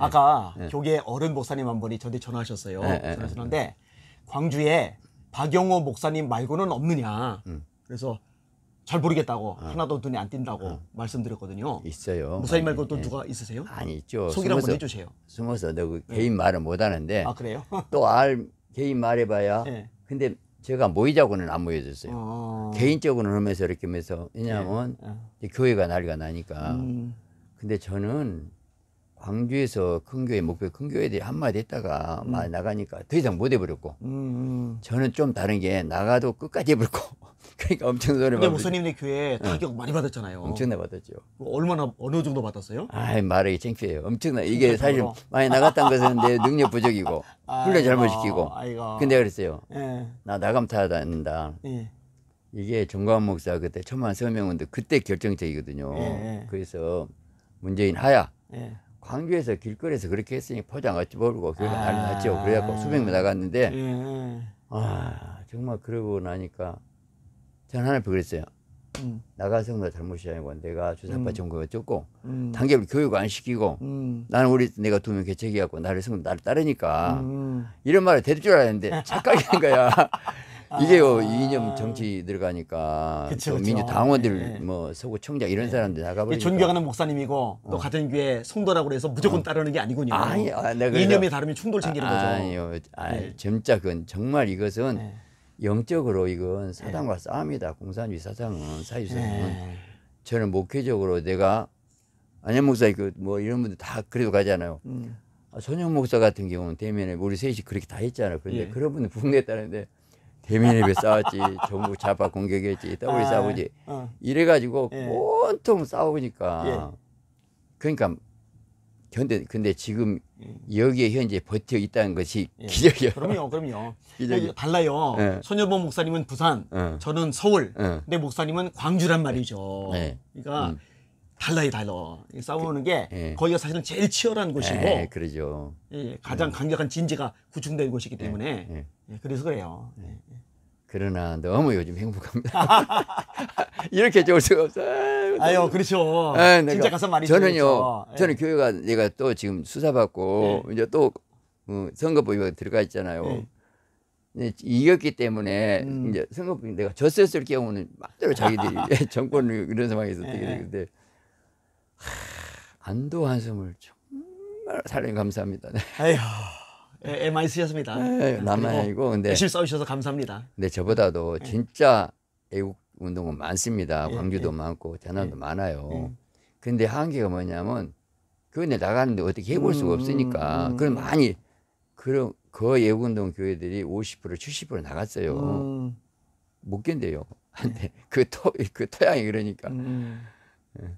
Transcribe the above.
네. 아까 네. 교계 어른 목사님 한 분이 저한테 전화하셨어요. 네, 전화하셨는데 광주에 박영호 목사님 말고는 없느냐. 음. 그래서 잘 모르겠다고 어. 하나도 눈에 안 띈다고 어. 말씀드렸거든요. 있어요. 목사님 말고 또 예. 누가 있으세요? 아니 죠 소개를 한번 해주세요. 숨어서 내 예. 그 개인 말은 못하는데. 아 그래요? 또 알 개인 말해봐야. 예. 근데 제가 모이자고는 안 모여졌어요. 어... 개인적으로는 하면서 이렇게 하면서 왜냐하면 예. 교회가 난리가 나니까. 음... 근데 저는 광주에서 큰교회 목표 큰교회에 대해 한마디 했다가 음. 많 나가니까 더 이상 못 해버렸고 음, 음. 저는 좀 다른 게 나가도 끝까지 해버렸고 그러니까 엄청 소리 근데 목사님네 교회 네. 타격 응. 많이 받았잖아요 엄청나 받았죠 뭐 얼마나 어느 정도 받았어요? 아이 말하기 창피해요 엄청나 이게 사실 많이 나갔던 것은 내 능력 부족이고 훈련 잘못 시키고 아이고. 근데 그랬어요 예. 나 나감 타야 다닌다 예. 이게 종광 목사 그때 천만 서명인데 그때 결정적이거든요 예, 예. 그래서 문재인 하야 예. 광주에서 길거리에서 그렇게 했으니 포장 어찌 모르고 교회 아. 난리 났죠. 그래갖고 수백 명 나갔는데 예. 예. 아 정말 그러고 나니까 전는 하나님 그랬어요. 음. 나가성도 서 잘못이 아니고 내가 주사파 정권을 음. 쫓고 음. 단계를 교육 안 시키고 음. 나는 우리 내가 두 명 개척해갖고 나를 성도 나를 따르니까 음, 이런 말을 대줄 줄 알았는데 착각인 거야. 이게요 아. 이념 정치 들어가니까 그쵸, 그쵸. 민주당원들 예, 예. 뭐 서구청장 이런 예. 사람들 나가버리니까 존경하는 목사님이고 또 어. 같은 교회 성도라고 해서 무조건 어. 따르는 게 아니군요. 아니, 예. 아, 내가 이념이 다르면 충돌 생기는 아, 거죠. 아니요, 아, 네. 점자 그건 정말 이것은 네. 영적으로 이건 사단과 싸움이다. 공산주의 사상은 사유사상은 네. 저는 목회적으로 내가 안현 목사 그뭐 이런 분들 다 그래도 가잖아요. 음. 아, 손영 목사 같은 경우는 대면에 우리 셋이 그렇게 다 했잖아요. 그런데 예. 그런 분들 부흥됐다는데 해민이에 싸웠지 전부 좌파 공격했지 더블이 아, 싸우지 어. 이래가지고 예. 온통 싸우니까 예. 그러니까 근데 근데 지금 예. 여기에 현재 버텨 있다는 것이 예. 기적이에요. 그럼요, 그럼요. 기적이 달라요. 예. 소녀범 목사님은 부산, 예. 저는 서울, 예. 근데 목사님은 광주란 말이죠. 예. 그러니까 음. 달라요, 달라. 싸우는 게 거기가 사실은 제일 치열한 곳이고, 그러죠. 가장 강력한 진지가 구축된 곳이기 때문에 예. 그래서 그래요. 예. 그러나 너무 요즘 행복합니다. 이렇게 좋을 수가 없어. 요 아유, 그렇죠. 아, 내가, 진짜 가서 많이 저는요, 예. 저는 교회가 내가 또 지금 수사받고 예. 이제 또 어, 선거법이 들어가 있잖아요. 예. 네, 이겼기 때문에 음. 이제 선거법 이 내가 졌었을 경우는 막대로 자기들이 정권을 이런 상황에서 어떻게 예. 되는데 안도 한숨을 정말 사랑히 감사합니다. 네. 아휴. 예, 애 예, 많이 쓰셨습니다. 네, 네, 예, 남아이고 근데 열심히 써주셔서 감사합니다. 근데 저보다도 예. 진짜 애국 운동은 많습니다. 예, 광주도 예. 많고 전남도 예, 많아요. 예. 근데 한계가 뭐냐면 교회 나가는데 어떻게 해볼 수가 없으니까 음, 음. 그걸 많이 그런 그 애국 운동 교회들이 50% 70% 나갔어요. 음. 못 견뎌요. 한데 그토 그 토양이 그러니까. 음. 예.